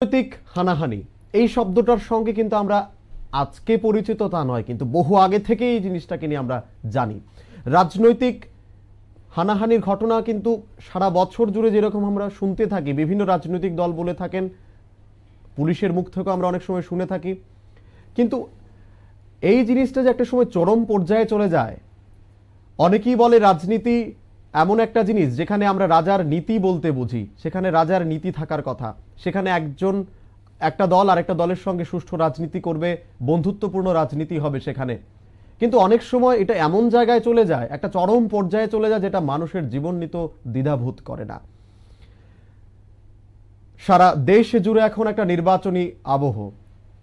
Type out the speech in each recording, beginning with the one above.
রাজনৈতিক হানাহানি এই শব্দটার সঙ্গে কিন্তু আমরা আজকে পরিচিত তা নয় কিন্তু বহু আগে থেকে এই জিনিসটাকে নিয়ে আমরা জানি রাজনৈতিক হানাহানির ঘটনা কিন্তু সারা বছর জুড়ে যেরকম আমরা শুনতে থাকি বিভিন্ন রাজনৈতিক দল বলে থাকেন পুলিশের মুখ থেকেও আমরা অনেক সময় শুনে থাকি কিন্তু এই জিনিসটা যে একটা সময় চরম পর্যায়ে চলে যায় অনেকেই বলে রাজনীতি এমন একটা জিনিস যেখানে আমরা রাজার নীতি বলতে বুঝি সেখানে রাজার নীতি থাকার কথা সেখানে একজন একটা দল আরেকটা দলের সঙ্গে সুষ্ঠু রাজনীতি করবে বন্ধুত্বপূর্ণ রাজনীতি হবে সেখানে কিন্তু অনেক সময় এটা এমন জায়গায় চলে যায় একটা চরম পর্যায়ে চলে যায় যেটা মানুষের জীবন নিত দ্বিধাভূত করে না সারা দেশ জুড়ে এখন একটা নির্বাচনী আবহ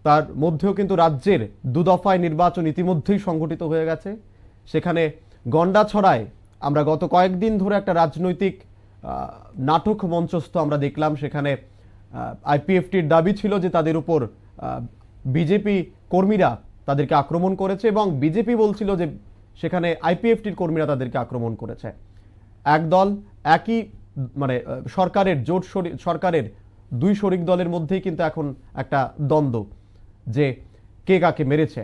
তার মধ্যেও কিন্তু রাজ্যের দুদফায় নির্বাচন ইতিমধ্যেই সংগঠিত হয়ে গেছে সেখানে ছড়ায় আমরা গত কয়েকদিন ধরে একটা রাজনৈতিক নাটক মঞ্চস্থ আমরা দেখলাম সেখানে আইপিএফটির দাবি ছিল যে তাদের উপর বিজেপি কর্মীরা তাদেরকে আক্রমণ করেছে এবং বিজেপি বলছিল যে সেখানে আইপিএফটির কর্মীরা তাদেরকে আক্রমণ করেছে এক দল একই মানে সরকারের জোট সরকারের দুই শরিক দলের মধ্যেই কিন্তু এখন একটা দ্বন্দ্ব যে কে কাকে মেরেছে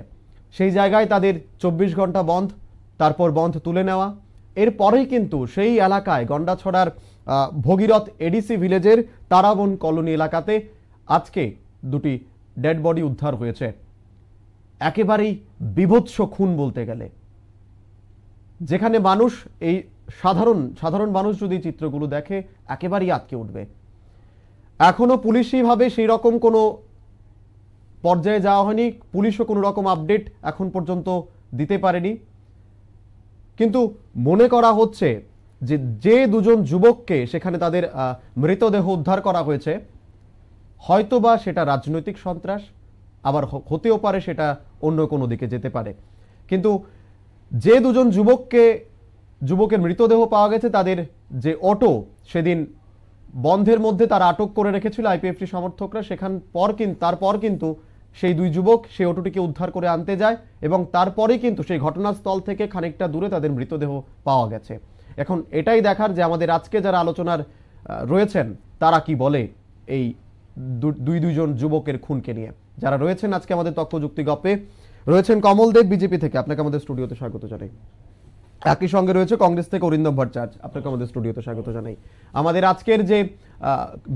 সেই জায়গায় তাদের চব্বিশ ঘন্টা বন্ধ তারপর বন্ধ তুলে নেওয়া এরপরেই কিন্তু সেই এলাকায় গন্ডাছড়ার ভগীরথ এডিসি ভিলেজের তারাবন কলোনি এলাকাতে আজকে দুটি ডেড বডি উদ্ধার হয়েছে একেবারেই বিভৎস খুন বলতে গেলে যেখানে মানুষ এই সাধারণ সাধারণ মানুষ যদি চিত্রগুলো দেখে একেবারেই আটকে উঠবে এখনও পুলিশিভাবে সেই রকম কোনো পর্যায়ে যাওয়া হয়নি পুলিশও কোনো রকম আপডেট এখন পর্যন্ত দিতে পারেনি কিন্তু মনে করা হচ্ছে যে যে দুজন যুবককে সেখানে তাদের মৃতদেহ উদ্ধার করা হয়েছে হয়তোবা সেটা রাজনৈতিক সন্ত্রাস আবার হতেও পারে সেটা অন্য কোনো দিকে যেতে পারে কিন্তু যে দুজন যুবককে যুবকের মৃতদেহ পাওয়া গেছে তাদের যে অটো সেদিন বন্ধের মধ্যে তারা আটক করে রেখেছিল আইপিএফটি সমর্থকরা সেখান পর কিন্তু তারপর কিন্তু সেই দুই যুবক সেই অটোটিকে উদ্ধার করে আনতে যায় এবং তারপরেই কিন্তু সেই ঘটনাস্থল থেকে খানিকটা দূরে তাদের মৃতদেহ পাওয়া গেছে এখন এটাই দেখার যে আমাদের আজকে যারা আলোচনার রয়েছেন তারা কি বলে এই দুই দুইজন যুবকের খুনকে নিয়ে যারা রয়েছেন আজকে আমাদের যুক্তি গপে রয়েছেন কমল দেব বিজেপি থেকে আপনাকে আমাদের স্টুডিওতে স্বাগত জানাই একই সঙ্গে রয়েছে কংগ্রেস থেকে অরিন্দম ভট্টাচার্য আপনাকে আমাদের স্টুডিওতে স্বাগত জানাই আমাদের আজকের যে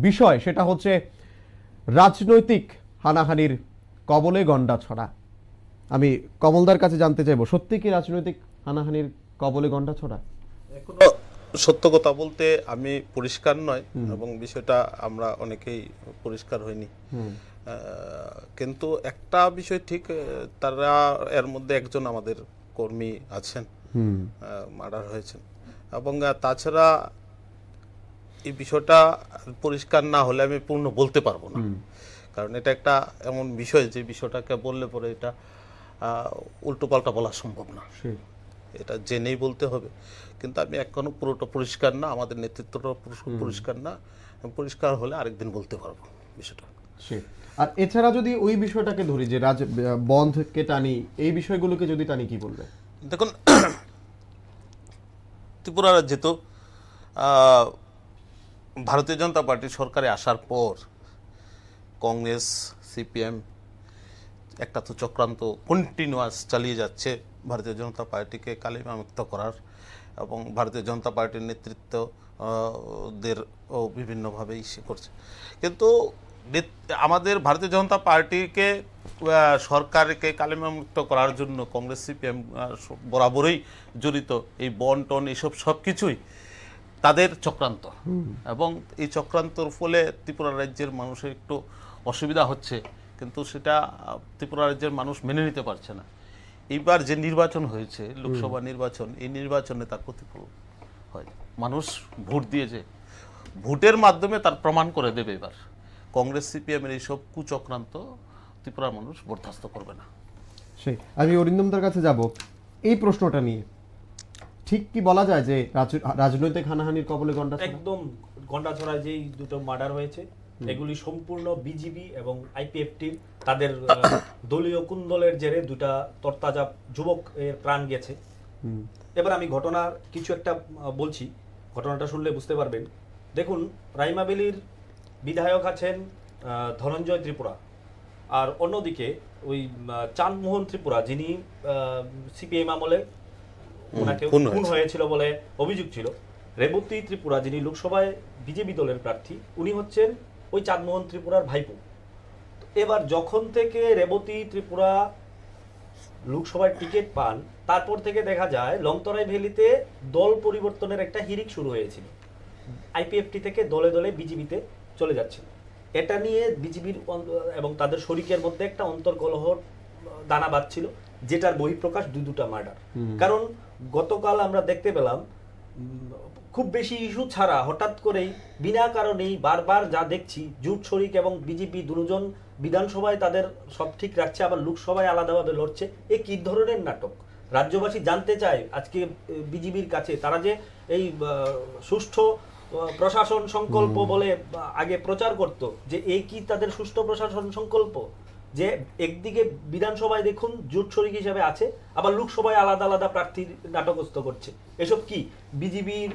বিষয় সেটা হচ্ছে রাজনৈতিক হানাহানির কবলে গন্ডা ছড়া আমি কমলদার কাছে জানতে চাইব সত্যি কি রাজনৈতিক হানাহানির কবলে গন্ডা ছড়া সত্য কথা বলতে আমি পরিষ্কার নয় এবং বিষয়টা আমরা অনেকেই পরিষ্কার হইনি কিন্তু একটা বিষয় ঠিক তারা এর মধ্যে একজন আমাদের কর্মী আছেন মার্ডার হয়েছেন এবং তাছাড়া এই বিষয়টা পরিষ্কার না হলে আমি পূর্ণ বলতে পারবো না কারণ এটা একটা এমন বিষয় যে বিষয়টাকে বললে পরে এটা উল্টোপাল্টা বলা সম্ভব না এটা জেনেই বলতে হবে কিন্তু আমি এখনো পুরোটা পরিষ্কার না আমাদের নেতৃত্বটা পরিষ্কার না পরিষ্কার হলে আরেকদিন বলতে পারবো বিষয়টা আর এছাড়া যদি ওই বিষয়টাকে ধরি যে রাজ বন্ধকে টানি এই বিষয়গুলোকে যদি টানি কি বলবে দেখুন ত্রিপুরা রাজ্যে তো ভারতীয় জনতা পার্টি সরকারে আসার পর কংগ্রেস সিপিএম একটা তো চক্রান্ত কন্টিনিউয়াস চালিয়ে যাচ্ছে ভারতীয় জনতা পার্টিকে কালিমামুক্ত করার এবং ভারতীয় জনতা পার্টির নেতৃত্ব দের বিভিন্নভাবেই সে করছে কিন্তু আমাদের ভারতীয় জনতা পার্টিকে সরকারকে কালিমামুক্ত করার জন্য কংগ্রেস সিপিএম বরাবরই জড়িত এই বন টন এসব সব কিছুই তাদের চক্রান্ত এবং এই চক্রান্তর ফলে ত্রিপুরা রাজ্যের মানুষের একটু অসুবিধা হচ্ছে কিন্তু সেটা ত্রিপুরা রাজ্যের মানুষ মেনে নিতে পারছে না এইবার যে নির্বাচন হয়েছে লোকসভা নির্বাচন এই নির্বাচনে তার প্রতিফলন হয় মানুষ ভোট দিয়েছে ভোটের মাধ্যমে তার প্রমাণ করে দেবে এবার কংগ্রেস সিপিএমের এইসব কুচক্রান্ত ত্রিপুরার মানুষ বরদাস্ত করবে না সেই আমি অরিন্দমদার কাছে যাব এই প্রশ্নটা নিয়ে ঠিক কি বলা যায় যে রাজনৈতিক হানাহানির কবলে গন্ডা একদম গন্ডা ছড়ায় যেই দুটো মার্ডার হয়েছে এগুলি সম্পূর্ণ বিজিবি এবং আইপিএফটি তাদের দলীয় কুন্দলের জেরে দুটা তরতাজা যুবক এর প্রাণ গেছে এবার আমি ঘটনার কিছু একটা বলছি ঘটনাটা শুনলে বুঝতে পারবেন দেখুন রাইমাবেলির বিধায়ক আছেন ধনঞ্জয় ত্রিপুরা আর অন্যদিকে ওই চাঁদমোহন ত্রিপুরা যিনি সিপিএম আমলে ওনাকে খুন হয়েছিল বলে অভিযোগ ছিল রেবতী ত্রিপুরা যিনি লোকসভায় বিজেপি দলের প্রার্থী উনি হচ্ছেন ওই চাঁদমোহন ত্রিপুরার ভাইপো এবার যখন থেকে রেবতী ত্রিপুরা লোকসভার টিকিট পান তারপর থেকে দেখা যায় লংতরাই ভ্যালিতে দল পরিবর্তনের একটা হিরিক শুরু হয়েছিল আইপিএফটি থেকে দলে দলে বিজিবিতে চলে যাচ্ছিল এটা নিয়ে বিজিবির এবং তাদের শরিকের মধ্যে একটা অন্তর্কলহর দানা বাঁধছিল যেটার বহিঃপ্রকাশ দু দুটা মার্ডার কারণ গতকাল আমরা দেখতে পেলাম খুব বেশি ইস্যু ছাড়া হঠাৎ করেই বিনা কারণেই বারবার যা দেখছি জুট শরিক এবং বিজেপি দুজন বিধানসভায় তাদের সব ঠিক রাখছে আবার লোকসভায় আলাদাভাবে লড়ছে এ কী ধরনের নাটক রাজ্যবাসী জানতে চায় আজকে বিজিবির কাছে তারা যে এই সুষ্ঠু প্রশাসন সংকল্প বলে আগে প্রচার করত যে এই কি তাদের সুষ্ঠু প্রশাসন সংকল্প যে একদিকে বিধানসভায় দেখুন জোট শরিক হিসাবে আছে আবার লোকসভায় আলাদা আলাদা প্রার্থীর নাটকস্থ করছে এসব কি বিজিবির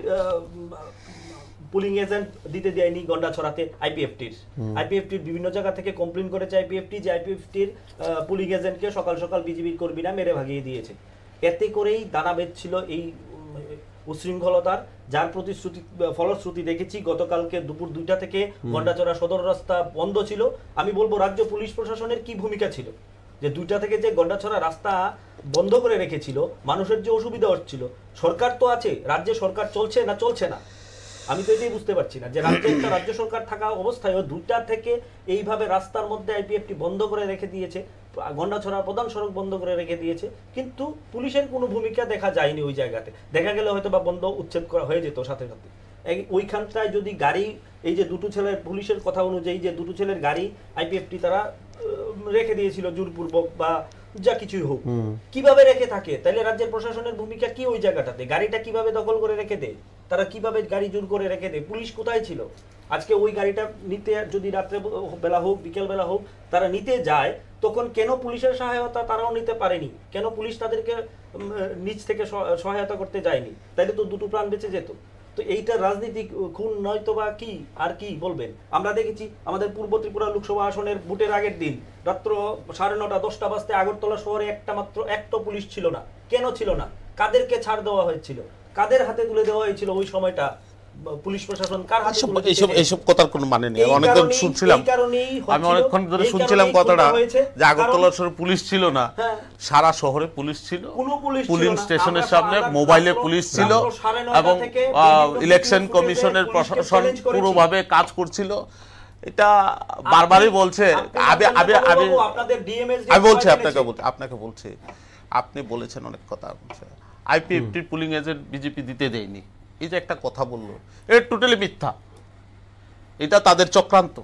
পুলিং এজেন্ট দিতে দেয়নি গন্ডা ছড়াতে আইপিএফটির আইপিএফটির বিভিন্ন জায়গা থেকে কমপ্লেন করেছে আইপিএফটি যে আইপিএফটির পুলিং এজেন্টকে সকাল সকাল বিজিবির কর্মীরা মেরে ভাগিয়ে দিয়েছে এতে করেই দানা বেঁধছিল এই উশৃঙ্খলতার যার প্রতিশ্রুতি ফলশ্রুতি দেখেছি গতকালকে দুপুর দুইটা থেকে ঘণ্টাচড়া সদর রাস্তা বন্ধ ছিল আমি বলবো রাজ্য পুলিশ প্রশাসনের কি ভূমিকা ছিল যে দুইটা থেকে যে গন্ডাছড়া রাস্তা বন্ধ করে রেখেছিল মানুষের যে অসুবিধা হচ্ছিল সরকার তো আছে রাজ্যে সরকার চলছে না চলছে না আমি তো এটাই বুঝতে পারছি না যে রাজ্য একটা রাজ্য সরকার থাকা অবস্থায় দুটা থেকে এইভাবে রাস্তার মধ্যে আইপিএফটি বন্ধ করে রেখে দিয়েছে গন্ডাছড়ার প্রধান সড়ক বন্ধ করে রেখে দিয়েছে কিন্তু পুলিশের কোনো ভূমিকা দেখা যায়নি ওই জায়গাতে দেখা গেলে হয়তো বা বন্ধ উচ্ছেদ করা হয়ে যেত সাথে সাথে ওইখানটায় যদি গাড়ি এই যে দুটো ছেলের পুলিশের কথা অনুযায়ী যে দুটো ছেলের গাড়ি আইপিএফটি তারা রেখে দিয়েছিল জোরপূর্বক বা যা কিছুই হোক কিভাবে রেখে থাকে তাহলে রাজ্যের প্রশাসনের ভূমিকা কি ওই জায়গাটাতে গাড়িটা কিভাবে দখল করে রেখে দেয় তারা কিভাবে গাড়ি জোর করে রেখে দেয় পুলিশ কোথায় ছিল আজকে ওই গাড়িটা নিতে যদি রাত্রে বেলা হোক বিকেল বেলা হোক তারা নিতে যায় তখন কেন পুলিশের সহায়তা তারাও নিতে পারেনি কেন পুলিশ তাদেরকে নিচ থেকে সহায়তা করতে যায়নি তাইলে তো দুটো প্রাণ বেঁচে যেত তো এইটা রাজনীতি খুন নয়তো বা কি আর কি বলবেন আমরা দেখেছি আমাদের পূর্ব ত্রিপুরা লোকসভা আসনের ভোটের আগের দিন রাত্র সাড়ে নটা দশটা বাজতে আগরতলা শহরে একটা মাত্র একটা পুলিশ ছিল না কেন ছিল না কাদেরকে ছাড় দেওয়া হয়েছিল কাদের হাতে তুলে দেওয়া হয়েছিল ওই সময়টা পুলিশ মোবাইলে মানে পুলিশ ছিল ইলেকশন হ্যাঁ। কমিশনের প্রশাসন ভাবে কাজ করছিল এটা বারবারই বলছে আমি বলছি আপনাকে আপনাকে বলছি আপনি বলেছেন অনেক কথা বলছে আইপিএফটির পুলিং এজেন্ট বিজেপি দিতে দেয়নি এই যে একটা কথা বললো এটা টোটালি মিথ্যা এটা তাদের চক্রান্ত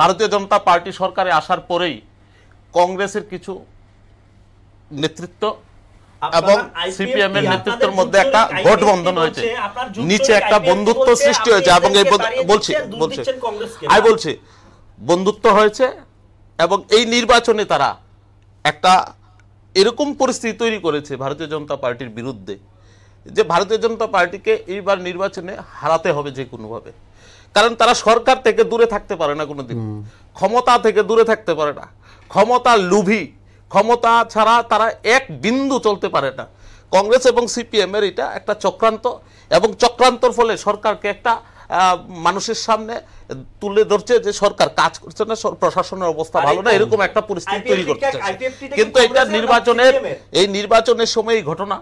ভারতীয় জনতা পার্টি সরকারে আসার পরেই কংগ্রেসের কিছু নেতৃত্ব এবং সিপিএম এর নেতৃত্বের মধ্যে একটা গঠবন্ধন হয়েছে নিচে একটা বন্ধুত্ব সৃষ্টি হয়েছে এবং এই বলছি বলছে আমি বলছি বন্ধুত্ব হয়েছে এবং এই নির্বাচনে তারা একটা এরকম পরিস্থিতি তৈরি করেছে ভারতীয় জনতা পার্টির বিরুদ্ধে যে ভারতীয় জনতা পার্টিকে এইবার নির্বাচনে হারাতে হবে যে কোনোভাবে কারণ তারা সরকার থেকে দূরে থাকতে পারে না কোনোদিন ক্ষমতা থেকে দূরে থাকতে পারে না ক্ষমতা লুভি ক্ষমতা ছাড়া তারা এক বিন্দু চলতে পারে না কংগ্রেস এবং সিপিএমের এটা একটা চক্রান্ত এবং চক্রান্তর ফলে সরকারকে একটা মানুষের সামনে তুলে ধরছে যে সরকার কাজ করছে না প্রশাসনের অবস্থা ভালো না এরকম একটা পরিস্থিতি তৈরি করছে কিন্তু এটা নির্বাচনের এই নির্বাচনের সময় এই ঘটনা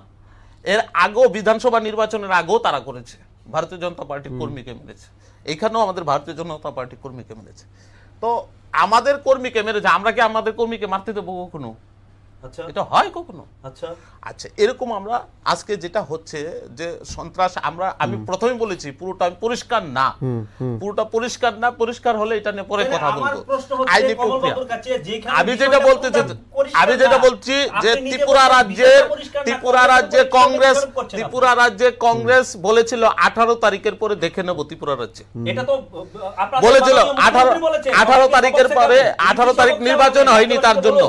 এর আগেও বিধানসভা নির্বাচনের আগেও তারা করেছে ভারতীয় জনতা পার্টির কর্মীকে মেরেছে এখানেও আমাদের ভারতীয় জনতা পার্টি কর্মীকে মেরেছে তো আমাদের কর্মীকে মেরেছে আমরা কি আমাদের কর্মীকে মারতে দেবো কখনো আচ্ছা। এটা হয় কখনো আচ্ছা আচ্ছা এরকম আমরা আজকে যেটা হচ্ছে যে সন্ত্রাস আমরা আমি প্রথমে বলেছি পুরোটা আমি পরিষ্কার না পুরোটা পরিষ্কার না পরিষ্কার হলে এটা নিয়ে পরে কথা বলবো আইনি প্রক্রিয়া আমি যেটা বলতে আমি যেটা বলছি যে ত্রিপুরা রাজ্যে ত্রিপুরা রাজ্যে কংগ্রেস ত্রিপুরা রাজ্যে কংগ্রেস বলেছিল আঠারো তারিখের পরে দেখে নেব ত্রিপুরা রাজ্যে বলেছিল আঠারো আঠারো তারিখের পরে আঠারো তারিখ নির্বাচন হয়নি তার জন্য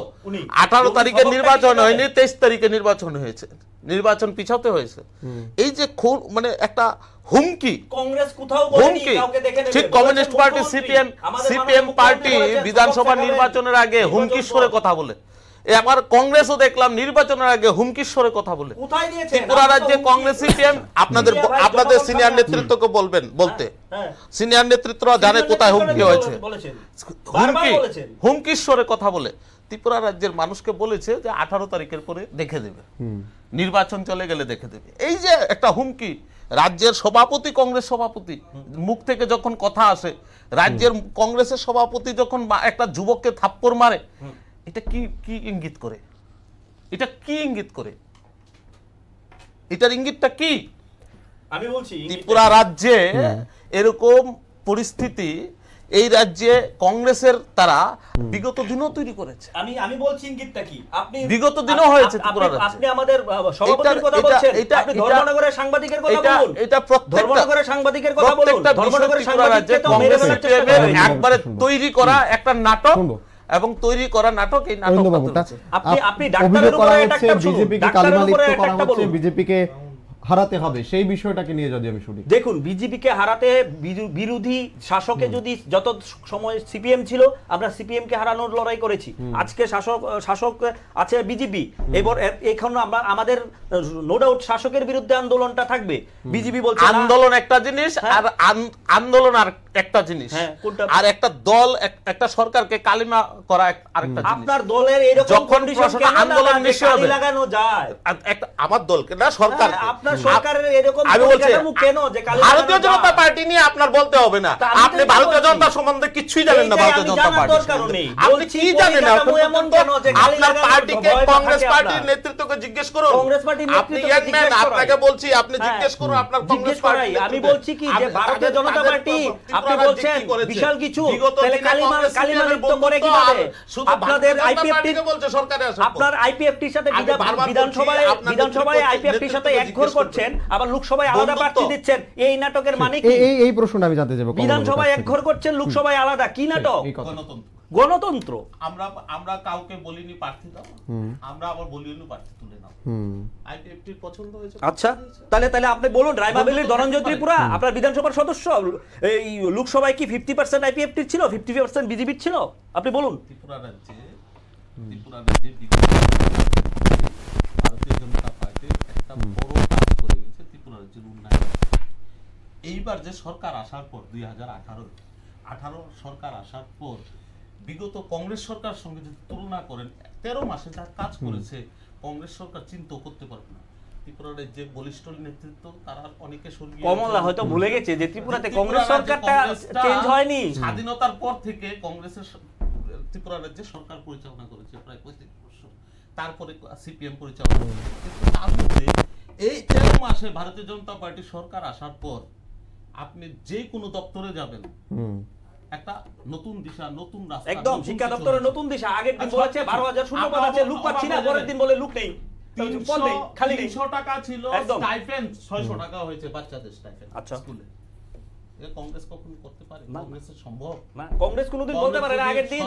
আঠারো তারিখে তারিখে নির্বাচন হয়নি তেইশ তারিখে নির্বাচন হয়েছে নির্বাচন পিছাতে হয়েছে এই যে খুন মানে একটা হুমকি হুমকি ঠিক communist party CPM CPM party Vidhan Sabha নির্বাচনের আগে হুমকি সরে কথা বলে আমার কংগ্রেসও দেখলাম নির্বাচনের আগে হুমকিশ্বরে কথা বলে ত্রিপুরা রাজ্যে কংগ্রেস সিপিএম আপনাদের আপনাদের সিনিয়র নেতৃত্বকে বলবেন বলতে হ্যাঁ, হ্যাঁ। সিনিয়র নেতৃত্ব জানে কোথায় হুমকি হয়েছে হুমকি হুমকিশ্বরে কথা বলে ত্রিপুরা রাজ্যের মানুষকে বলেছে যে আঠারো তারিখের পরে দেখে দেবে নির্বাচন চলে গেলে দেখে দেবে এই যে একটা হুমকি রাজ্যের সভাপতি কংগ্রেস সভাপতি মুখ থেকে যখন কথা আসে রাজ্যের কংগ্রেসের সভাপতি যখন একটা যুবককে থাপ্পড় মারে এটা কি কি ইঙ্গিত করে এটা কি ইঙ্গিত করে এটার ইঙ্গিতটা কি আমি বলছি ত্রিপুরা রাজ্যে হ্যাঁ। এরকম পরিস্থিতি এই রাজ্যে কংগ্রেসের তারা বিগত দিনও তৈরি করেছে আমি আমি বলছি ইঙ্গিতটা কি আপনি বিগত দিনও হয়েছে আপনি আমাদের সভাপতির কথা বলছেন এটা আপনি ধর্মনগরের সাংবাদিকের কথা বলুন এটা ধর্মনগরের সাংবাদিকের কথা বলুন ধর্মনগরের সাংবাদিককে তো মেরে ফেলার একবারে তৈরি করা একটা নাটক এবং তৈরি করা নাটক এই নাটক আপনি আপনি ডাক্তারের উপরে এটা একটা বিজেপি কে লিপ্ত করা হচ্ছে বিজেপি কে হারাতে হবে সেই বিষয়টাকে নিয়ে যদি আমি শুনি দেখুন বিজেপিকে হারাতে বিরোধী শাসকে যদি যত সময় সিপিএম ছিল আমরা সিপিএম কে হারানোর লড়াই করেছি আজকে শাসক শাসক আছে বিজেপি এবার এখন আমরা আমাদের নো ডাউট শাসকের বিরুদ্ধে আন্দোলনটা থাকবে বিজেপি বলছে আন্দোলন একটা জিনিস হ্যাঁ। আর আন্দোলন আর একটা জিনিস হ্যাঁ, আর একটা দল একটা সরকারকে কালিমা করা আরেকটা জিনিস আপনার দলের এরকম যখন আন্দোলন বেশি হবে লাগানো যায় একটা আমার দলকে না সরকার হ্যাঁ, আপনার সরকারের এরকম আমি বলছি কেন যে ভারতীয় জনতা পার্টি নিয়ে আপনার বলতে হবে না আপনি ভারতীয় জনতা সম্বন্ধে কিছুই জানেন না ভারতীয় জনতা পার্টি আপনি কি জানেন না এমন কেন যে আপনার পার্টিকে কংগ্রেস পার্টির নেতৃত্বকে জিজ্ঞেস করুন কংগ্রেস পার্টি আপনি এক ম্যান আপনাকে বলছি আপনি হ্যাঁ। জিজ্ঞেস করুন আপনার কংগ্রেস পার্টি আমি বলছি কি যে ভারতীয় জনতা পার্টি আপনি বলছেন বিশাল কিছু তাহলে কালিমা কালিমা লিপ্ত করে কিভাবে আপনাদের আইপিএফটি বলছে সরকারে আপনার আইপিএফটির সাথে বিধানসভায় বিধানসভায় আইপিএফটির সাথে একঘর করছেন আবার লোকসভায় আলাদা প্রার্থী দিচ্ছেন এই নাটকের মানে কি এই এই আমি জানতে যাব বিধানসভায় একঘর করছেন লোকসভায় আলাদা কি নাটক গণতন্ত্র গণতন্ত্র আমরা আমরা কাউকে বলিনি প্রার্থী দাও আমরা আবার বলিনি প্রার্থী তুলে নাও আইপিএফটির পছন্দ হয়েছে আচ্ছা তাহলে তাহলে আপনি বলুন রায়মাবেলির ধনঞ্জয় ত্রিপুরা আপনার বিধানসভার সদস্য এই লোকসভায় কি ফিফটি পার্সেন্ট আইপিএফটির ছিল ফিফটি পার্সেন্ট বিজেপির ছিল আপনি বলুন ত্রিপুরা রাজ্যে ত্রিপুরা রাজ্যে ভারতীয় জনতা পার্টি একটা বড় কাজ করে গেছে ত্রিপুরা রাজ্যের উন্নয়ন এইবার যে সরকার আসার পর দুই হাজার আঠারো আঠারো সরকার আসার পর বিগত কংগ্রেস সরকার সঙ্গে যদি তুলনা করেন তেরো মাসে যা কাজ করেছে কংগ্রেস সরকার চিন্তা করতে পারবে না ত্রিপুরার যে বলিষ্ঠ নেতৃত্ব তারা অনেকে কমলা হয়তো ভুলে গেছে যে ত্রিপুরাতে কংগ্রেস সরকারটা চেঞ্জ হয়নি স্বাধীনতার পর থেকে কংগ্রেসের ত্রিপুরা রাজ্যে সরকার পরিচালনা করেছে প্রায় পঁয়ত্রিশ বছর তারপরে সিপিএম পরিচালনা কিন্তু তার মধ্যে এই তেরো মাসে ভারতীয় জনতা পার্টি সরকার আসার পর আপনি যে কোনো দপ্তরে যাবেন উল্টো আচ্ছা, আচ্ছা, আচ্ছা, পাল্টা কংগ্রেস বলতে পারে আগের দিন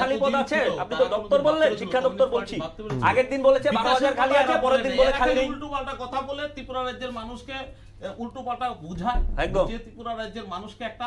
খালি পদ আছে আপনি তো দপ্তর বললেন শিক্ষা দপ্তর বলছি আগের দিন বলেছে খালি আছে পরের দিন বলে খালি কথা বলে ত্রিপুরা রাজ্যের মানুষকে বুঝায় একদম ত্রিপুরা রাজ্যের মানুষকে একটা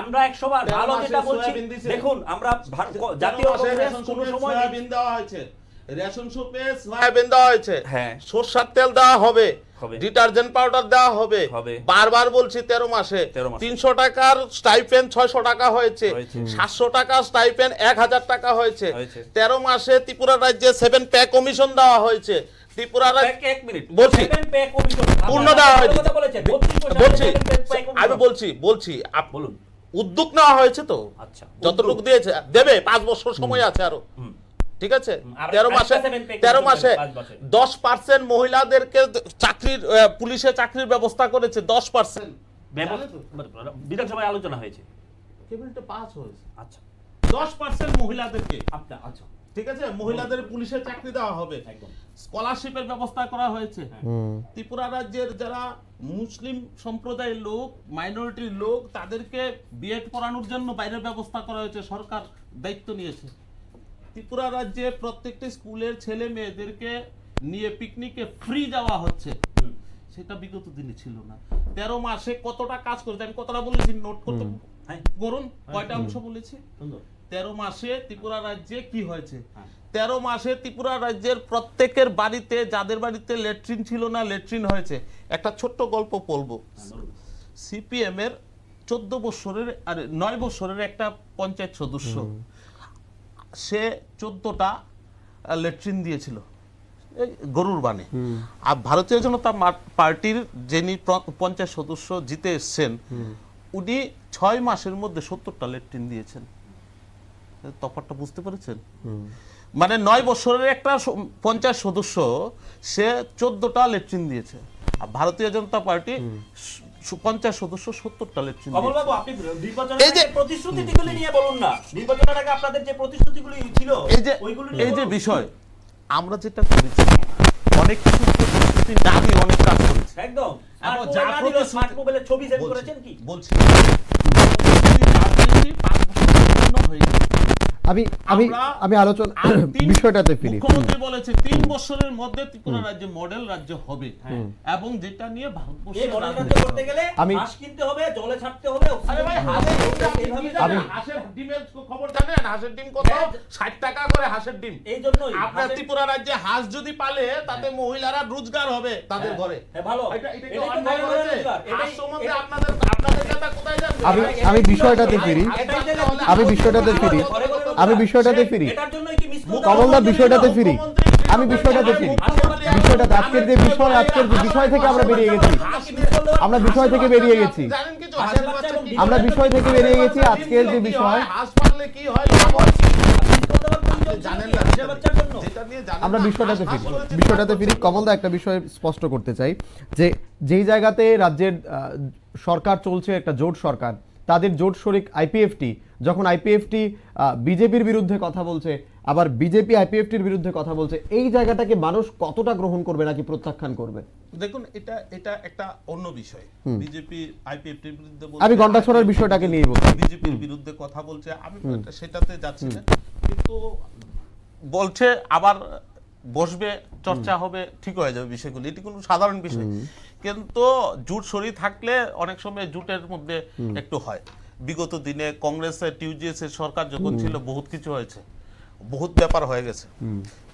আমরা বার ভালো যেটা বলছি দেখুন আমরা জাতীয় কোন সময় দেওয়া হয়েছে হ্যাঁ। তেল দেওয়া হবে ডিটারজেন্ট পাউডার দেওয়া হবে বারবার বলছি তেরো মাসে তিনশো টাকার হয়েছে সাতশো এক হাজার টাকা হয়েছে তেরো মাসে ত্রিপুরা রাজ্যে সেভেন প্যাক কমিশন দেওয়া হয়েছে ত্রিপুরা বলছি পূর্ণ দেওয়া হয়েছে বলছি আমি বলছি বলছি বলুন উদ্যোগ নেওয়া হয়েছে তো আচ্ছা যতটুকু দিয়েছে দেবে পাঁচ বছর সময় আছে আরো ঠিক আছে তেরো মাসে তেরো মাসে দশ পার্সেন্ট মহিলাদেরকে চাকরির পুলিশে চাকরির ব্যবস্থা করেছে দশ পার্সেন্ট বিধানসভায় আলোচনা হয়েছে কেবিলটা পাস হয়েছে আচ্ছা দশ পার্সেন্ট মহিলাদেরকে আচ্ছা ঠিক আছে মহিলাদের পুলিশের চাকরি দেওয়া হবে স্কলারশিপের ব্যবস্থা করা হয়েছে হ্যাঁ। ত্রিপুরা রাজ্যের যারা মুসলিম সম্প্রদায়ের লোক মাইনরিটির লোক তাদেরকে বিএড পড়ানোর জন্য বাইরের ব্যবস্থা করা হয়েছে সরকার দায়িত্ব নিয়েছে ত্রিপুরা রাজ্যে প্রত্যেকটি স্কুলের ছেলে মেয়েদেরকে নিয়ে পিকনিকে ফ্রি যাওয়া হচ্ছে সেটা বিগত দিনে ছিল না তেরো মাসে কতটা কাজ করেছে আমি কতটা বলেছি নোট করতে করুন হ্যাঁ। কয়টা অংশ বলেছি তেরো মাসে ত্রিপুরা রাজ্যে কি হয়েছে হ্যাঁ। তেরো মাসে ত্রিপুরা রাজ্যের প্রত্যেকের বাড়িতে যাদের বাড়িতে লেট্রিন ছিল না লেট্রিন হয়েছে একটা ছোট্ট গল্প বলবো সিপিএমের চোদ্দ বছরের আর নয় বছরের একটা পঞ্চায়েত সদস্য সে চোদ্দটা লেট্রিন দিয়েছিল গরুর বানে আর ভারতীয় জনতা পার্টির যিনি পঞ্চায়েত সদস্য জিতে এসছেন উনি ছয় মাসের মধ্যে সত্তরটা লেট্রিন দিয়েছেন তফাৎটা বুঝতে পেরেছেন মানে নয় বছরের একটা পঞ্চাশ সদস্য সে চোদ্দটা লেট্রিন দিয়েছে আর ভারতীয় জনতা পার্টি পঞ্চাশ সদস্য সত্তরটা লেট্রিন এই যে প্রতিশ্রুতিগুলি নিয়ে বলুন না নির্বাচনের আগে আপনাদের যে প্রতিশ্রুতিগুলি ছিল এই যে এই যে বিষয় আমরা যেটা করেছি অনেক কিছু প্রতিশ্রুতি না দিয়ে অনেক কাজ করেছি একদম বলছি পাঁচ বছরের জন্য আমি আমি আমি আলোচনা বিষয়টাতে ফিরি মুখ্যমন্ত্রী বলেছে তিন বছরের মধ্যে ত্রিপুরা মডেল রাজ্য হবে হ্যাঁ, এবং যেটা নিয়ে রাজ্য করতে গেলে আমি হাঁস কিনতে হবে জলে ছাড়তে হবে আরে ভাই এইভাবে ডিমের খবর জানেন ডিম কত 60 হ্যাঁ, টাকা করে ডিম এই জন্যই আপনার ত্রিপুরা রাজ্যে হাঁস যদি পালে তাতে হ্যাঁ। মহিলারা রোজগার হবে তাদের ঘরে ভালো এটা এটা হাঁস সম্বন্ধে আপনাদের আপনাদের কথা কোথায় যাবে আমি আমি বিষয়টাতে ফিরি আমি বিষয়টাতে ফিরি আমি বিষয়টাতে ফিরি কমলদা বিষয়টাতে ফিরি আমি বিষয়টাতে ফিরি বিষয়টা আজকের যে বিষয় আজকের যে বিষয় থেকে আমরা বেরিয়ে গেছি হ্যাঁ, আমরা বিষয় থেকে বেরিয়ে গেছি আমরা বিষয় থেকে বেরিয়ে গেছি আজকের যে বিষয় আমরা বিষয়টাতে ফিরি বিষয়টাতে ফিরি কমলদা একটা বিষয় স্পষ্ট করতে চাই যে যেই জায়গাতে রাজ্যের সরকার চলছে একটা জোট সরকার তাদের জোট শরিক আইপিএফটি যখন আইপিএফটি বিজেপির বিরুদ্ধে কথা বলছে আবার বিজেপি আইপিএফটির বিরুদ্ধে কথা বলছে এই জায়গাটাকে মানুষ কতটা গ্রহণ করবে নাকি প্রত্যাখ্যান করবে দেখুন এটা এটা একটা অন্য বিষয় বিজেপি আইপিএফটির বিরুদ্ধে বলছে আমি ঘন্টা ছড়ার বিষয়টাকে নিয়ে বলছি বিজেপির বিরুদ্ধে কথা বলছে আমি সেটাতে যাচ্ছি না কিন্তু বলছে আবার বসবে চর্চা হবে ঠিক হয়ে যাবে বিষয়গুলো এটি কোনো সাধারণ বিষয় কিন্তু জুট শরীর থাকলে অনেক সময় জুটের মধ্যে একটু হয় বিগত দিনে কংগ্রেসের এর সরকার যখন ছিল বহুত কিছু হয়েছে বহুত ব্যাপার হয়ে গেছে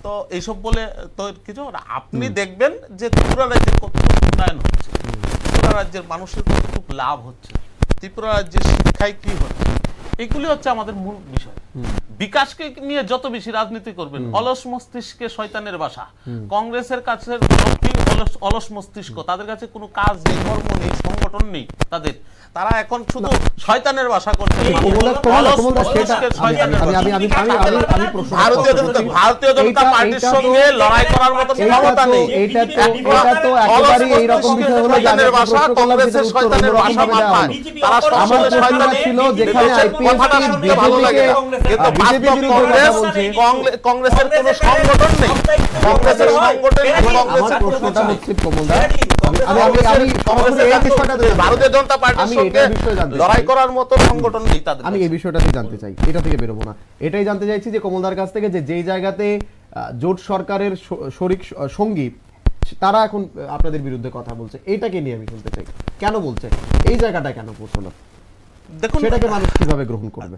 তো এইসব বলে তো কিছু আপনি দেখবেন যে ত্রিপুরা রাজ্যের কত উন্নয়ন হচ্ছে ত্রিপুরা রাজ্যের মানুষের খুব লাভ হচ্ছে ত্রিপুরা রাজ্যের শিক্ষায় কি হচ্ছে এগুলি হচ্ছে আমাদের মূল বিষয় বিকাশকে নিয়ে যত বেশি রাজনীতি করবেন অলস মস্তিষ্কে শয়তানের বাসা কংগ্রেসের কাছে অলস মস্তিষ্ক তাদের কাছে কোনো কাজ নেই কর্ম নেই সংগঠন নেই তাদের তারা এখন শুধু শয়তানের বাসা করছে ভারতীয় জনতা পার্টির সঙ্গে লড়াই করার মতো ক্ষমতা নেই ভারতীয় জনতা পার্টির আমি এই বিষয়টাতে জানতে চাই এটা থেকে বেরোবো না এটাই জানতে চাইছি যে কমলদার কাছ থেকে যে যেই জায়গাতে জোট সরকারের শরিক সঙ্গী তারা এখন আপনাদের বিরুদ্ধে কথা বলছে এটাকে নিয়ে আমি শুনতে চাই কেন বলছে এই জায়গাটা কেন দেখুন সেটাকে মানুষ কিভাবে গ্রহণ করবে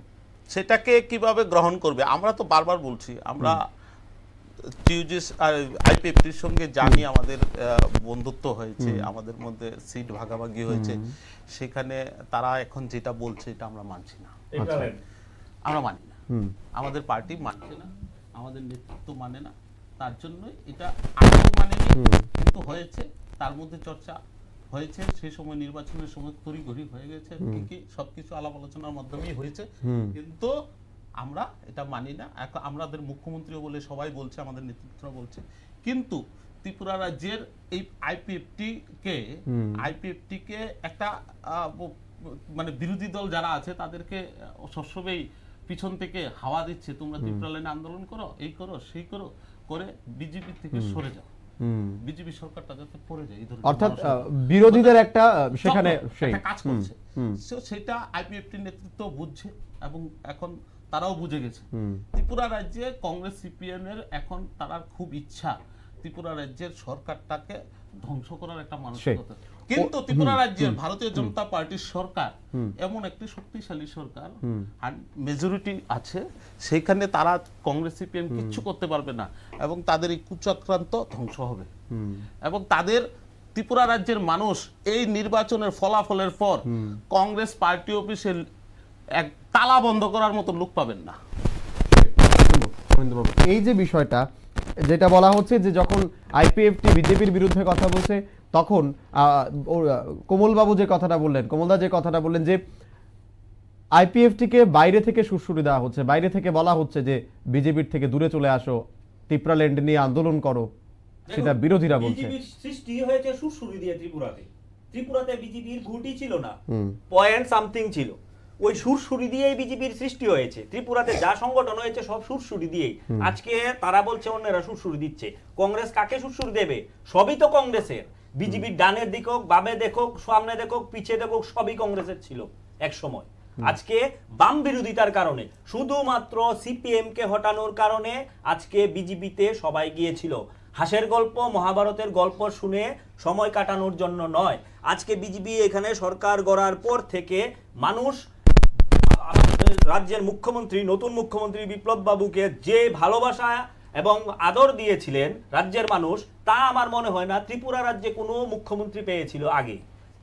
সেটাকে কিভাবে গ্রহণ করবে আমরা তো বারবার বলছি আমরা টিউজিস আইপিএফটির সঙ্গে জানি আমাদের বন্ধুত্ব হয়েছে আমাদের মধ্যে সিট ভাগাভাগি হয়েছে সেখানে তারা এখন যেটা বলছে এটা আমরা মানছি না আচ্ছা। আমরা মানি না আমাদের পার্টি মানছে না আমাদের নেতৃত্ব মানে না তার জন্য এটা আগেও মানেনি কিন্তু হয়েছে তার মধ্যে চর্চা হয়েছে সেই সময় নির্বাচনের সময় তড়িঘড়ি হয়ে গেছে কি কি সবকিছু আলাপ আলোচনার মাধ্যমেই হয়েছে কিন্তু আমরা এটা মানি না এখন আমাদের মুখ্যমন্ত্রীও বলে সবাই বলছে আমাদের নেতৃত্ব বলছে কিন্তু ত্রিপুরা রাজ্যের এই আইপিএফটি কে আইপিএফটি কে একটা মানে বিরোধী দল যারা আছে তাদেরকে সবসময় পিছন থেকে হাওয়া দিচ্ছে তোমরা ত্রিপুরা লাইনে আন্দোলন করো এই করো সেই করো করে বিজেপি থেকে সরে যাও বিজেপি সরকারটা যাতে পড়ে যায় এই ধরনের অর্থাৎ বিরোধীদের একটা সেখানে সেই কাজ করছে সো সেটা আইপিএফটি নেতৃত্ব বুঝছে এবং এখন তারাও বুঝে গেছে ত্রিপুরা রাজ্যে কংগ্রেস সিপিএম এর এখন তারা খুব ইচ্ছা ত্রিপুরা রাজ্যের সরকারটাকে ধ্বংস করার একটা মানসিকতা কিন্তু ত্রিপুরা রাজ্যের ভারতীয় জনতা পার্টির সরকার এমন একটি শক্তিশালী সরকার মেজরিটি আছে সেখানে তারা কংগ্রেস সিপিএম কিচ্ছু করতে পারবে না এবং তাদের এই কুচক্রান্ত ধ্বংস হবে এবং তাদের ত্রিপুরা রাজ্যের মানুষ এই নির্বাচনের ফলাফলের পর কংগ্রেস পার্টি অফিসে এক তালা বন্ধ করার মতো লোক পাবেন না এই যে বিষয়টা যেটা বলা হচ্ছে যে যখন আইপিএফটি বিজেপির বিরুদ্ধে কথা বলছে তখন কোমলবাবু যে কথাটা বললেন কোমলদা যে কথাটা বললেন যে আইপিএফটিকে বাইরে থেকে সুরসুরি দেওয়া হচ্ছে বাইরে থেকে বলা হচ্ছে যে বিজেপির থেকে দূরে চলে আসো ত্রিপুরা ল্যান্ড নিয়ে আন্দোলন করো সেটা বিরোধীরা বলছে সৃষ্টি হয়েছে সুরসুরি দিয়ে ত্রিপুরাতে ত্রিপুরাতে বিজেপির ভোটই ছিল না পয়েন্ট সামথিং ছিল ওই সুরসুরি দিয়েই বিজেপির সৃষ্টি হয়েছে ত্রিপুরাতে যা সংগঠন হয়েছে সব সুরসুরি দিয়েই আজকে তারা বলছে অন্যরা সুরসুরি দিচ্ছে কংগ্রেস কাকে সুরসুরি দেবে সবই তো কংগ্রেসের বিজেপির ডানের দিক হোক বামে দেখুক সামনে দেখুক পিছিয়ে দেখুক সবই কংগ্রেসের ছিল এক সময় আজকে বাম বিরোধিতার কারণে শুধুমাত্র সিপিএম কে হটানোর কারণে আজকে বিজেপিতে সবাই গিয়েছিল হাসের গল্প মহাভারতের গল্প শুনে সময় কাটানোর জন্য নয় আজকে বিজেপি এখানে সরকার গড়ার পর থেকে মানুষ রাজ্যের মুখ্যমন্ত্রী নতুন মুখ্যমন্ত্রী বিপ্লব বাবুকে যে ভালোবাসা এবং আদর দিয়েছিলেন রাজ্যের মানুষ তা আমার মনে হয় না ত্রিপুরা রাজ্যে কোনো মুখ্যমন্ত্রী পেয়েছিল আগে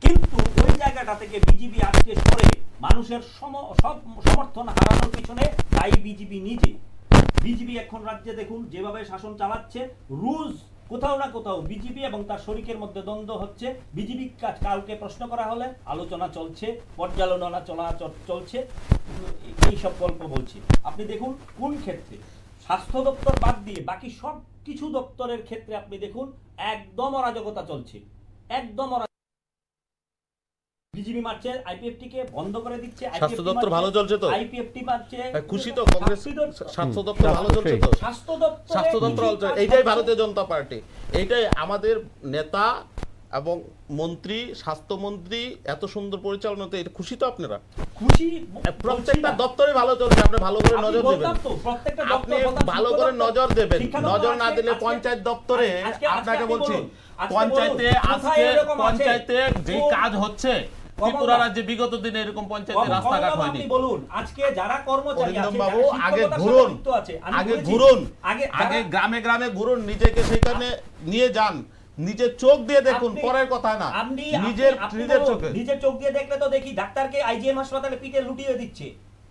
কিন্তু ওই জায়গাটা থেকে বিজেপি আজকে সরে মানুষের সম সব সমর্থন হারানোর পিছনে তাই বিজেপি নিজে বিজেপি এখন রাজ্যে দেখুন যেভাবে শাসন চালাচ্ছে রুলস কোথাও না কোথাও বিজেপি এবং তার শরিকের মধ্যে দ্বন্দ্ব হচ্ছে বিজেপি কাউকে প্রশ্ন করা হলে আলোচনা চলছে পর্যালোচনা চলা চলছে এই সব গল্প বলছি আপনি দেখুন কোন ক্ষেত্রে স্বাস্থ্য দপ্তর বাদ দিয়ে বাকি সব কিছু দপ্তরের ক্ষেত্রে আপনি দেখুন একদম অরাজকতা চলছে একদম বিজেপি মারছে আইপিএফটিকে বন্ধ করে দিচ্ছে স্বাস্থ্য দপ্তর ভালো চলছে তো আইপিএফটি মারছে খুশি তো কংগ্রেস স্বাস্থ্য দপ্তর ভালো চলছে তো স্বাস্থ্য দপ্তর স্বাস্থ্য দপ্তর এইটাই ভারতীয় জনতা পার্টি এইটাই আমাদের নেতা এবং মন্ত্রী স্বাস্থ্যমন্ত্রী এত সুন্দর পরিচালনা তো এটা খুশি তো আপনারা খুশি প্রত্যেকটা দপ্তরে ভালো চলছে আপনি ভালো করে নজর দেবেন আপনি ভালো করে নজর দেবেন নজর না দিলে পঞ্চায়েত দপ্তরে আপনাকে বলছি পঞ্চায়েতে আজকে পঞ্চায়েতে যে কাজ হচ্ছে ত্রিপুরা রাজ্যে বিগত দিনে এরকম পঞ্চায়েতে রাস্তাঘাট হয়নি বলুন আজকে যারা কর্মচারী আছে বাবু আগে ঘুরুন আগে ঘুরুন আগে গ্রামে গ্রামে ঘুরুন নিজেকে সেখানে নিয়ে যান নিজের চোখ দিয়ে দেখুন পরের কথা না নিজের নিজের চোখে নিজের চোখ দিয়ে দেখলে তো দেখি ডাক্তারকে আইজিএম হাসপাতালে পিটে লুটিয়ে দিচ্ছে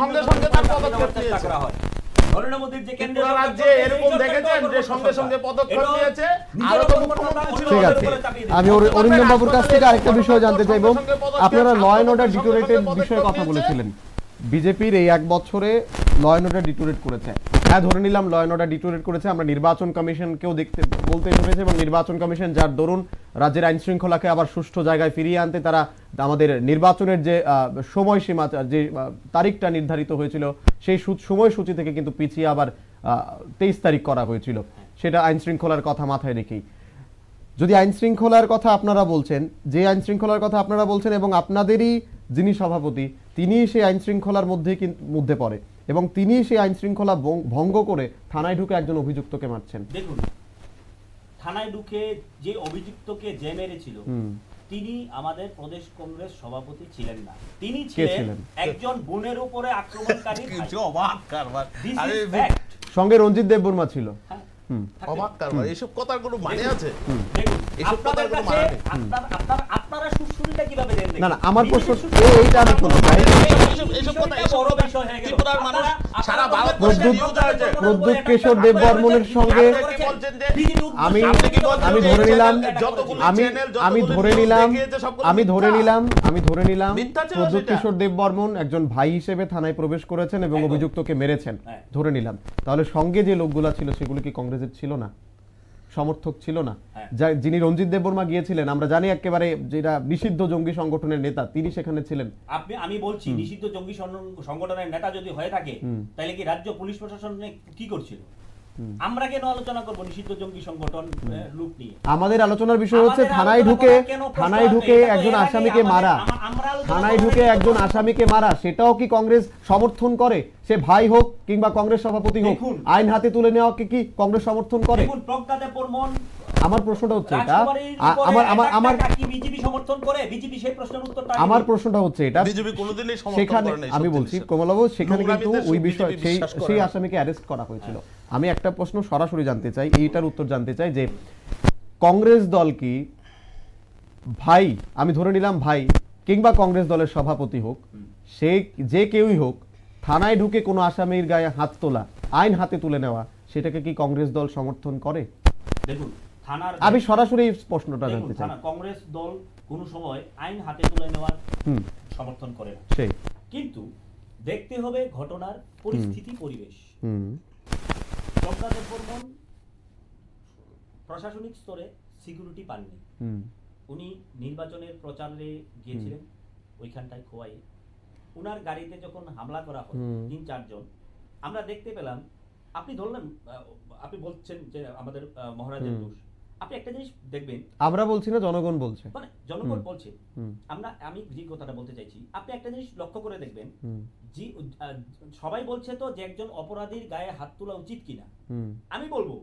সঙ্গে সঙ্গে তার পদক্ষেপ নিয়েছে আমি অরিন্দম বাবুর কাছ থেকে আরেকটা বিষয় জানতে চাইব আপনারা নয় অ্যান্ড অর্ডার বিষয়ে কথা বলেছিলেন বিজেপির এই এক বছরে লয় অ্যান্ড ডিটোরেট করেছে হ্যাঁ ধরে নিলাম লয় অ্যান্ড ডিটোরেট করেছে আমরা নির্বাচন কমিশনকেও দেখতে বলতে হয়েছে এবং নির্বাচন কমিশন যার দরুন রাজ্যের আইন শৃঙ্খলাকে আবার সুষ্ঠু জায়গায় ফিরিয়ে আনতে তারা আমাদের নির্বাচনের যে সময়সীমা যে তারিখটা নির্ধারিত হয়েছিল সেই সময়সূচি থেকে কিন্তু পিছিয়ে আবার তেইশ তারিখ করা হয়েছিল সেটা আইন শৃঙ্খলার কথা মাথায় রেখেই যদি আইন শৃঙ্খলার কথা আপনারা বলছেন যে আইন শৃঙ্খলার কথা আপনারা বলছেন এবং আপনাদেরই যিনি সভাপতি তিনিই সেই আইন শৃঙ্খলার মধ্যে মধ্যে পড়ে এবং তিনিই সেই আইন শৃঙ্খলা ভঙ্গ করে থানায় ঢুকে একজন অভিযুক্তকে মারছেন দেখুন থানায় ঢুকে যে অভিযুক্তকে যে মেরেছিল তিনি আমাদের প্রদেশ কংগ্রেস সভাপতি ছিলেন না তিনি ছিলেন একজন বোনের উপরে আক্রমণকারী কিছু অবাক সঙ্গে রঞ্জিত দেববর্মা ছিল হ্যাঁ, অবাক কারবার এসব কথার কোনো মানে আছে দেখুন আমি ধরে নিলাম আমি আমি ধরে নিলাম আমি ধরে নিলাম আমি ধরে নিলাম প্রদ্যুৎ কিশোর দেববর্মন একজন ভাই হিসেবে থানায় প্রবেশ করেছেন এবং অভিযুক্তকে মেরেছেন হ্যাঁ। ধরে নিলাম তাহলে সঙ্গে যে লোকগুলা ছিল সেগুলো কি কংগ্রেসের ছিল না সমর্থক ছিল না হ্যাঁ। যিনি রঞ্জিত দেববর্মা গিয়েছিলেন আমরা জানি একেবারে যেটা নিষিদ্ধ জঙ্গি সংগঠনের নেতা তিনি সেখানে ছিলেন আপনি আমি বলছি নিষিদ্ধ জঙ্গি সংগঠনের নেতা যদি হয়ে থাকে তাহলে কি রাজ্য পুলিশ প্রশাসন কি করছিল আমরা কেন আলোচনা করব নিষিদ্ধ জঙ্গি সংগঠন নিয়ে আমাদের আলোচনার বিষয় হচ্ছে থানায় ঢুকে থানায় ঢুকে একজন আসামিকে মারা থানায় ঢুকে একজন আসামিকে মারা সেটাও কি কংগ্রেস সমর্থন করে সে ভাই হোক কিংবা কংগ্রেস সভাপতি হোক আইন হাতে তুলে নেওয়া কি কংগ্রেস সমর্থন করে প্রজ্ঞা আমার প্রশ্নটা হচ্ছে এটা আমার আমার আমার বিজেপি সমর্থন করে বিজেপি সেই প্রশ্নের উত্তরটা আমার প্রশ্নটা হচ্ছে এটা বিজেপি কোনোদিনই সমর্থন করে নাই আমি বলছি কমলাবু সেখানে কিন্তু ওই বিষয় সেই সেই আসামিকে অ্যারেস্ট করা হ্যাঁ। হয়েছিল আমি একটা প্রশ্ন সরাসরি জানতে চাই এইটার উত্তর জানতে চাই যে কংগ্রেস দল কি ভাই আমি ধরে নিলাম ভাই কিংবা কংগ্রেস দলের সভাপতি হোক সে যে কেউই হোক থানায় ঢুকে কোনো আসামির গায়ে হাত তোলা আইন হাতে তুলে নেওয়া সেটাকে কি কংগ্রেস দল সমর্থন করে দেখুন থানার আমি সরাসরি প্রশ্নটা জানতে চাই কংগ্রেস দল কোন সময় আইন হাতে তুলে নেওয়ার সমর্থন করে না সেই কিন্তু দেখতে হবে ঘটনার পরিস্থিতি পরিবেশ প্রশাসনিক স্তরে সিকিউরিটি পাননি উনি নির্বাচনের প্রচারে গিয়েছিলেন ওইখানটায় খোয়াই উনার গাড়িতে যখন হামলা করা হয় তিন চারজন আমরা দেখতে পেলাম আপনি ধরলেন আপনি বলছেন যে আমাদের মহারাজের দোষ আপনি একটা জিনিস দেখবেন আমরা বলছি না জনগণ বলছে মানে জনগণ বলছে আমরা আমি যে কথাটা বলতে চাইছি আপনি একটা জিনিস লক্ষ্য করে দেখবেন জি সবাই বলছে তো যে একজন অপরাধীর গায়ে হাত তোলা উচিত কিনা আমি বলবো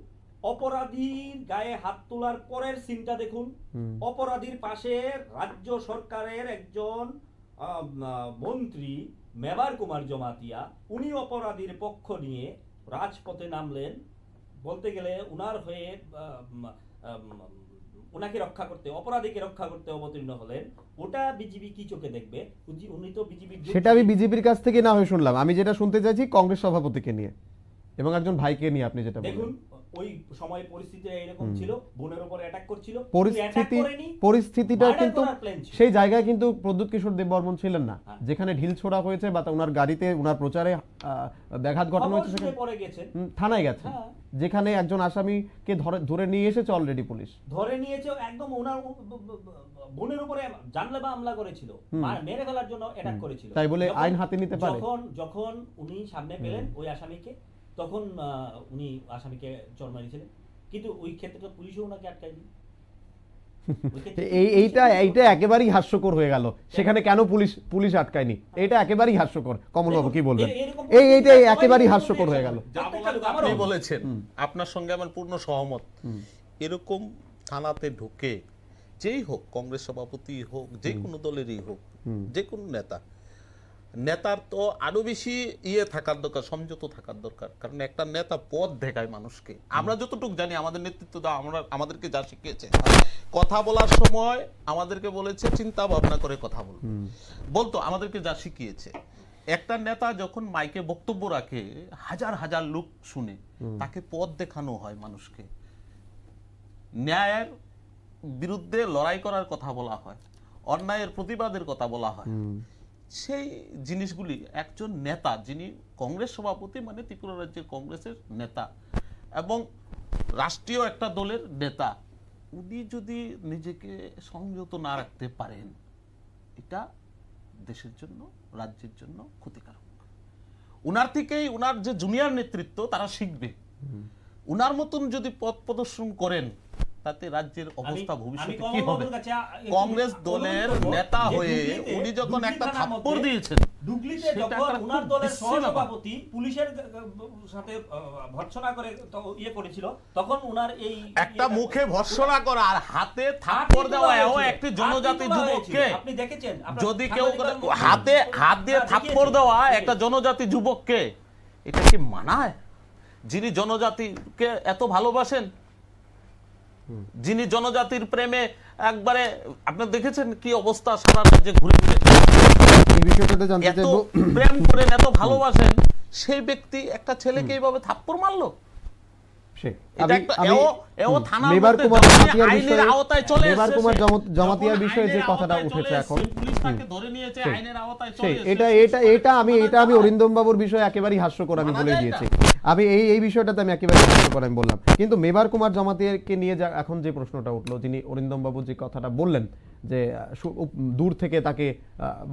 অপরাধীর গায়ে হাত তোলার পরের সিনটা দেখুন অপরাধীর পাশে রাজ্য সরকারের একজন মন্ত্রী মেবার কুমার জমাতিয়া উনি অপরাধীর পক্ষ নিয়ে রাজপথে নামলেন বলতে গেলে উনার হয়ে ওনাকে রক্ষা করতে অপরাধীকে রক্ষা করতে অবতীর্ণ হলেন ওটা বিজেপি কি চোখে দেখবে উনি তো বিজেপি সেটা আমি বিজেপির কাছ থেকে না হয়ে শুনলাম আমি যেটা শুনতে চাইছি কংগ্রেস সভাপতিকে নিয়ে এবং একজন ভাইকে নিয়ে আপনি যেটা দেখুন ওই সময় পরিস্থিতি এরকম ছিল বোনের উপর অ্যাটাক করছিল পরিস্থিতি পরিস্থিতিটা কিন্তু সেই জায়গায় কিন্তু প্রদ্যুৎ কিশোর দেব বর্মন ছিলেন না হ্যাঁ। যেখানে ঢিল ছোড়া হয়েছে বা ওনার গাড়িতে ওনার প্রচারে ব্যাঘাত ঘটানো হয়েছে সেখানে থানায় গেছে হ্যাঁ। যেখানে একজন আসামিকে ধরে ধরে নিয়ে এসেছে অলরেডি পুলিশ ধরে নিয়েছে একদম ওনার বোনের উপরে জানলেবা হামলা করেছিল আর মেরে ফেলার জন্য অ্যাটাক করেছিল তাই বলে আইন হাতে নিতে পারে যখন যখন উনি সামনে পেলেন ওই আসামিকে তখন উনি আসামিকে জন্মা দিয়েছিলেন কিন্তু ওই ক্ষেত্রে তো পুলিশও ওনাকে আটকায়নি এই এইটা এইটা একেবারেই হাস্যকর হয়ে গেল সেখানে কেন পুলিশ পুলিশ আটকায়নি এটা একেবারেই হাস্যকর কমলবাবু কি বলবেন এই এইটা একেবারেই হাস্যকর হয়ে গেল আপনি বলেছেন আপনার সঙ্গে আমার পূর্ণ সহমত এরকম থানাতে ঢুকে যেই হোক কংগ্রেস সভাপতি হোক যে কোনো দলেরই হোক যে কোনো নেতা নেতার তো আরো বেশি ইয়ে থাকার দরকার সংযত থাকার দরকার কারণ একটা নেতা পথ দেখায় মানুষকে আমরা যতটুকু জানি আমাদের নেতৃত্ব দাও আমরা আমাদেরকে যা শিখিয়েছে কথা বলার সময় আমাদেরকে বলেছে চিন্তা ভাবনা করে কথা বল বলতো আমাদেরকে যা শিখিয়েছে একটা নেতা যখন মাইকে বক্তব্য রাখে হাজার হাজার লোক শুনে তাকে পথ দেখানো হয় মানুষকে ন্যায়ের বিরুদ্ধে লড়াই করার কথা বলা হয় অন্যায়ের প্রতিবাদের কথা বলা হয় সেই জিনিসগুলি একজন নেতা যিনি কংগ্রেস সভাপতি মানে ত্রিপুরা রাজ্যের কংগ্রেসের নেতা এবং রাষ্ট্রীয় একটা দলের নেতা উনি যদি নিজেকে সংযত না রাখতে পারেন এটা দেশের জন্য রাজ্যের জন্য ক্ষতিকারক উনার থেকেই উনার যে জুনিয়র নেতৃত্ব তারা শিখবে উনার মতন যদি পথ প্রদর্শন করেন তাতে রাজ্যের অবস্থা ভবিষ্যতে কি হবে কংগ্রেস দলের নেতা হয়ে উনি যখন একটা থাপ্পড় দিয়েছেন ডুগলিতে যখন উনার দলের সহসভাপতি পুলিশের সাথে করে ইয়ে করেছিল তখন উনার এই একটা মুখে করা আর হাতে থাপ্পড় একটি জনজাতি যুবককে আপনি দেখেছেন যদি কেউ হাতে হাত দিয়ে থাপ্পড় দেওয়া একটা জনজাতি যুবককে এটা কি মানায় যিনি জনজাতিকে এত ভালোবাসেন যিনি জনজাতির প্রেমে একবারে আপনি দেখেছেন কি অবস্থা সারা রাজ্যে ঘুরে ঘুরে এত প্রেম করেন এত ভালোবাসেন সেই ব্যক্তি একটা ছেলেকে এইভাবে থাপ্পড় মারলো আমি বলে আচ্ছা, দিয়েছি আমি এই এই বিষয়টাতে আমি একেবারে আমি বললাম কিন্তু মেবার কুমার জমাতিয়াকে নিয়ে যা এখন যে প্রশ্নটা উঠলো যিনি অরিন্দম বাবু যে কথাটা বললেন যে দূর থেকে তাকে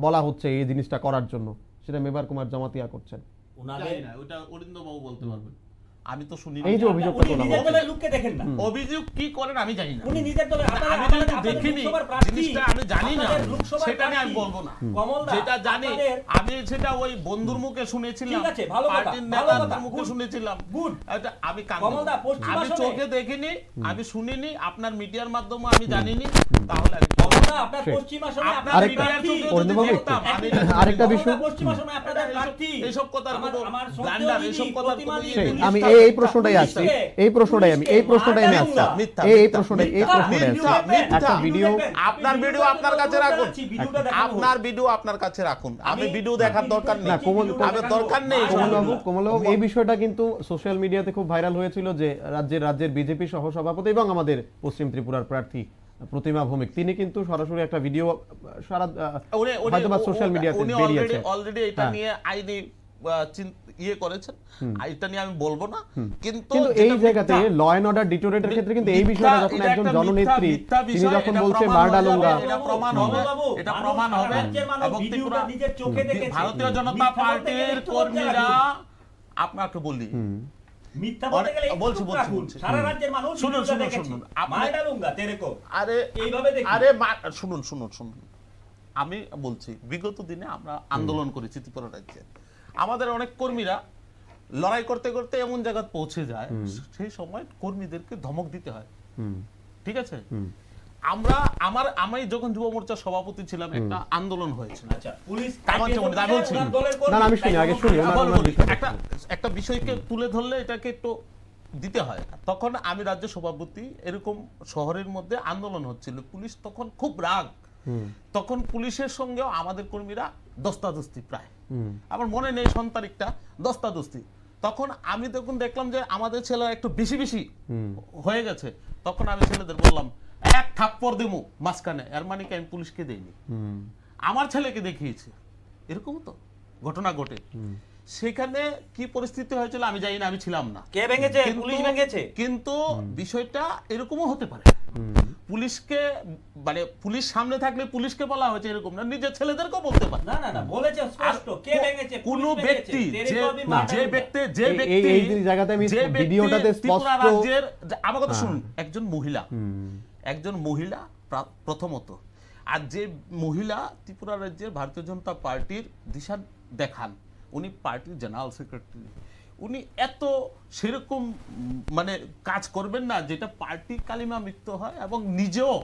বলা হচ্ছে এই জিনিসটা করার জন্য সেটা মেবার কুমার জমাতিয়া করছেন বাবু বলতে পারবেন আমি তো শুনি এই যে অভিযোগ লোককে দেখেন না অভিযোগ কি করেন আমি জানি না উনি নিজের দলে আমি দেখিনি জিনিসটা আমি জানি না সেটা আমি বলবো না যেটা জানি আমি সেটা ওই বন্ধুর মুখে শুনেছিলাম ঠিক আছে ভালো কথা নেতার মুখে শুনেছিলাম গুড আমি আমি চোখে দেখিনি আমি শুনিনি আপনার মিডিয়ার মাধ্যমে আমি জানিনি তাহলে আপনার ভিডিও ইয়ে আপনার কাছে রাখুন আমি ভিডিও দেখার দরকার দরকার নেই কমলবাবু এই বিষয়টা কিন্তু সোশ্যাল মিডিয়াতে খুব ভাইরাল হয়েছিল যে রাজ্যের রাজ্যের বিজেপি সহ সভাপতি এবং আমাদের পশ্চিম ত্রিপুরার প্রার্থী প্রতিমা ভৌমিক তিনি কিন্তু সরাসরি একটা ভিডিও সারা সোশ্যাল মিডিয়াতে বেরিয়েছে অলরেডি এটা হ্যাঁ। নিয়ে আইনি ইয়ে করেছেন এটা নিয়ে আমি বলবো না কিন্তু এই জায়গাতে ল এন্ড অর্ডার ডিটোরেটের ক্ষেত্রে কিন্তু এই বিষয়ে যখন একজন জননেত্রী তিনি যখন বলছে মারডালুঙ্গা এটা প্রমাণ হবে এটা প্রমাণ হবে ভারতীয় জনতা পার্টির কর্মীরা আপনাকে বলি আমি বলছি বিগত দিনে আমরা আন্দোলন করেছি ত্রিপুরা রাজ্যে আমাদের অনেক কর্মীরা লড়াই করতে করতে এমন জায়গায় পৌঁছে যায় সেই সময় কর্মীদেরকে ধমক দিতে হয় ঠিক আছে আমরা আমার আমি যখন যুব মোর্চার সভাপতি ছিলাম একটা আন্দোলন হয়েছিল আচ্ছা, একটা একটা বিষয়কে তুলে ধরলে এটাকে একটু দিতে হয় তখন আমি রাজ্য সভাপতি এরকম শহরের মধ্যে আন্দোলন হচ্ছিল পুলিশ তখন খুব রাগ তখন পুলিশের সঙ্গেও আমাদের কর্মীরা দস্তাদস্তি প্রায় আমার মনে নেই সন তারিখটা দস্তাদস্তি তখন আমি তখন দেখলাম যে আমাদের ছেলেরা একটু বেশি বেশি হয়ে গেছে তখন আমি ছেলেদের বললাম এক থাপ্পড় দেবো মাঝখানে এর মানে কি আমি পুলিশকে দেইনি আমার ছেলেকে দেখিয়েছে এরকম তো ঘটনা ঘটে সেখানে কি পরিস্থিতি হয়েছিল আমি জানি না আমি ছিলাম না কে ভেঙেছে পুলিশ ভেঙেছে কিন্তু বিষয়টা এরকমও হতে পারে পুলিশকে মানে পুলিশ সামনে থাকলে পুলিশকে বলা হয়েছে এরকম না নিজের ছেলেদেরকে বলতে পারে না না না বলেছে স্পষ্ট কে ভেঙেছে কোন ব্যক্তি যে যে ব্যক্তি যে ব্যক্তি এই জায়গাতে আমি ভিডিওটাতে স্পষ্ট আমার কথা হ্যাঁ। শুনুন একজন মহিলা একজন মহিলা প্রথমত আর যে মহিলা ত্রিপুরা রাজ্যের ভারতীয় জনতা পার্টির দিশা দেখান উনি পার্টির জেনারেল সেক্রেটারি উনি এত সেরকম মানে কাজ করবেন না যেটা পার্টি কালিমা মৃত্যু হয় এবং নিজেও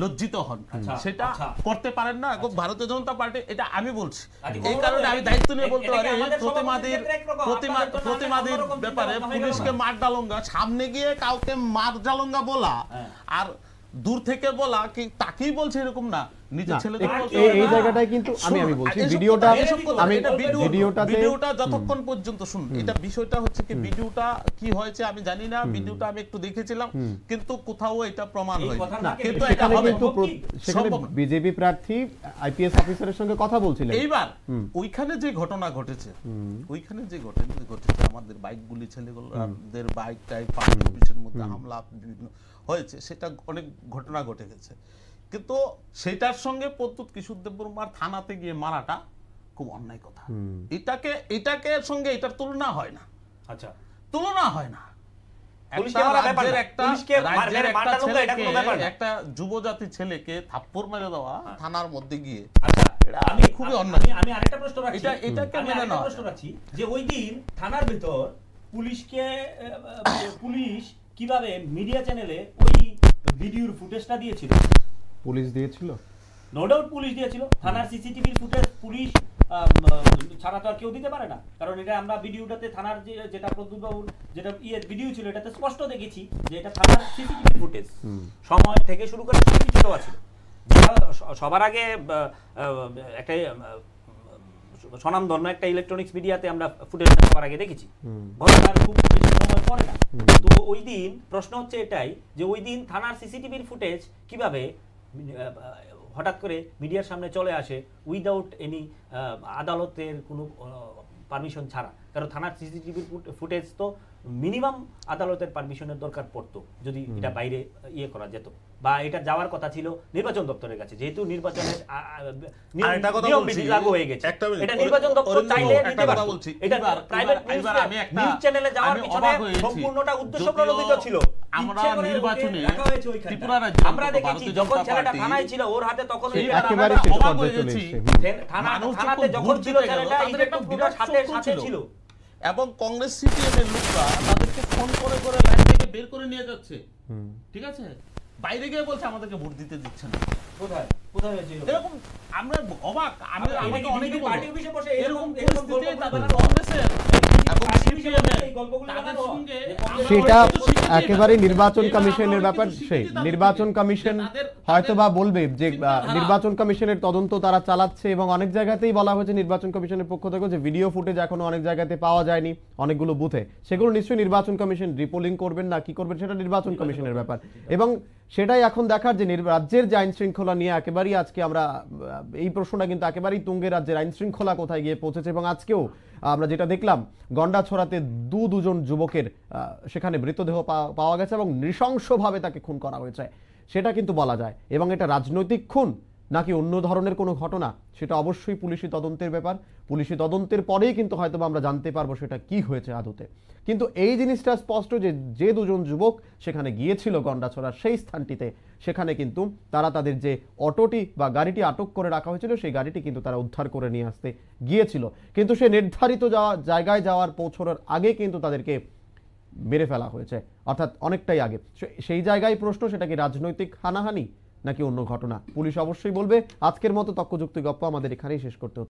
লজ্জিত হন আচ্ছা, আচ্ছা। সেটা করতে পারেন না এবং আচ্ছা। ভারতীয় জনতা পার্টি এটা আমি বলছি এই কারণে আমি দায়িত্ব নিয়ে বলতে পারি প্রতিমাদির প্রতিমাদির ব্যাপারে পুলিশকে মার ডালঙ্গা সামনে গিয়ে কাউকে মার ডালঙ্গা বলা হ্যাঁ। আর দূর থেকে বলা কি তাকেই বলছে এরকম না নিজের ছেলে এই কিন্তু আমি আমি বলছি ভিডিওটা আমি ভিডিওটা ভিডিওটা যতক্ষণ পর্যন্ত শুন এটা বিষয়টা হচ্ছে কি ভিডিওটা কি হয়েছে আমি জানি না ভিডিওটা আমি একটু দেখেছিলাম কিন্তু কোথাও এটা প্রমাণ হয় কিন্তু এটা হবে সেখানে বিজেপি প্রার্থী আইপিএস অফিসারের সঙ্গে কথা বলছিলেন এইবার ওইখানে যে ঘটনা ঘটেছে ওইখানে যে ঘটনা ঘটেছে আমাদের বাইকগুলি ছেলেগুলোদের বাইক টাইপ পাঁচ অফিসের মধ্যে হামলা বিভিন্ন হয়েছে সেটা অনেক ঘটনা ঘটে গেছে কিন্তু সেটার সঙ্গে প্রত্যুত কিশোর বর্মার থানাতে গিয়ে মারাটা খুব অন্যায় কথা এটাকে এটাকে সঙ্গে এটার তুলনা হয় না আচ্ছা তুলনা হয় না মানে একটা যুবজাতি ছেলেকে থাপ্পড় মেরে দেওয়া হ্যাঁ। থানার মধ্যে গিয়ে আচ্ছা, আমি খুবই অন্যায় আমি আরেকটা প্রশ্ন রাখছি এটা এটাকে মেনে প্রশ্ন রাখছি যে ওই দিন থানার ভিতর পুলিশকে পুলিশ কিভাবে মিডিয়া চ্যানেলে ওই ভিডিওর ফুটেজটা দিয়েছিল পুলিশ দিয়েছিল নো ডাউট পুলিশ দিয়েছিল থানার সিসিটিভির ফুটেজ পুলিশ ছাড়া তো আর কেউ দিতে পারে না কারণ এটা আমরা ভিডিওটাতে থানার যেটা প্রদ্যুৎবাবুর যেটা ইয়ে ভিডিও ছিল এটাতে স্পষ্ট দেখেছি যে এটা থানার সিসিটিভি ফুটেজ সময় থেকে শুরু করে সব কিছু দেওয়া ছিল সবার আগে একটা স্বনামধন্য একটা ইলেকট্রনিক্স মিডিয়াতে আমরা ফুটেজ করার আগে দেখেছি ঘটনার খুব বেশি সময় পরে না তো ওই দিন প্রশ্ন হচ্ছে এটাই যে ওই দিন থানার সিসিটিভির ফুটেজ কিভাবে হঠাৎ করে মিডিয়ার সামনে চলে আসে উইদাউট এনি আদালতের কোনো পারমিশন ছাড়া কারণ থানার সিসিটিভির ফুটেজ তো মিনিমাম আদালতের পারমিশনের দরকার পড়তো যদি এটা বাইরে ইয়ে করা যেত বা এটা যাওয়ার কথা ছিল নির্বাচন দপ্তরের কাছে যেহেতু নির্বাচনের নিয়ম বিধি লাগু হয়ে গেছে এটা নির্বাচন দপ্তর চাইলে নিতে এটা প্রাইভেট নিউজ চ্যানেলে যাওয়ার পিছনে সম্পূর্ণটা উদ্দেশ্য প্রণোদিত ছিল আমরা নির্বাচনে ত্রিপুরা রাজ্য আমরা দেখেছি যখন ছেলেটা থানায় ছিল ওর হাতে তখন থানা থানাতে যখন ছিল ছেলেটা সাথে ছিল এবং কংগ্রেস সিপিএম এর লোকরা তাদেরকে ফোন করে করে লাইন থেকে বের করে নিয়ে যাচ্ছে ঠিক আছে বাইরে গিয়ে বলছে আমাদেরকে ভোট দিতে দিচ্ছে না কোথায় কোথায় এরকম আমরা অবাক আমরা অনেকে পার্টি এরকম সেটা একেবারে নির্বাচন কমিশনের ব্যাপার সেই নির্বাচন কমিশন হয়তো বা বলবে যে নির্বাচন কমিশনের তদন্ত তারা চালাচ্ছে এবং অনেক জায়গাতেই বলা হয়েছে নির্বাচন কমিশনের পক্ষ থেকে যে ভিডিও ফুটেজ এখনো অনেক জায়গাতে পাওয়া যায়নি অনেকগুলো বুথে সেগুলো নিশ্চয়ই নির্বাচন কমিশন রিপোলিং করবেন না কি করবেন সেটা নির্বাচন কমিশনের ব্যাপার এবং সেটাই এখন দেখার যে রাজ্যের যে আইন শৃঙ্খলা নিয়ে একেবারেই আজকে আমরা এই প্রশ্নটা কিন্তু একেবারেই তুঙ্গে রাজ্যের আইন শৃঙ্খলা কোথায় গিয়ে পৌঁছেছে এবং আজকেও আমরা যেটা দেখলাম ছড়াতে দু দুজন যুবকের সেখানে মৃতদেহ পাওয়া গেছে এবং নৃশংসভাবে তাকে খুন করা হয়েছে সেটা কিন্তু বলা যায় এবং এটা রাজনৈতিক খুন নাকি অন্য ধরনের কোনো ঘটনা সেটা অবশ্যই পুলিশি তদন্তের ব্যাপার পুলিশি তদন্তের পরেই কিন্তু হয়তো আমরা জানতে পারবো সেটা কি হয়েছে আদতে কিন্তু এই জিনিসটা স্পষ্ট যে যে দুজন যুবক সেখানে গিয়েছিল গন্ডাছড়ার সেই স্থানটিতে সেখানে কিন্তু তারা তাদের যে অটোটি বা গাড়িটি আটক করে রাখা হয়েছিল সেই গাড়িটি কিন্তু তারা উদ্ধার করে নিয়ে আসতে গিয়েছিল কিন্তু সে নির্ধারিত যাওয়া জায়গায় যাওয়ার পৌঁছানোর আগে কিন্তু তাদেরকে মেরে ফেলা হয়েছে অর্থাৎ অনেকটাই আগে সেই জায়গায় প্রশ্ন সেটা কি রাজনৈতিক হানাহানি নাকি অন্য ঘটনা পুলিশ অবশ্যই বলবে আজকের মতো তক্কযুক্তি গপ্প আমাদের এখানেই শেষ করতে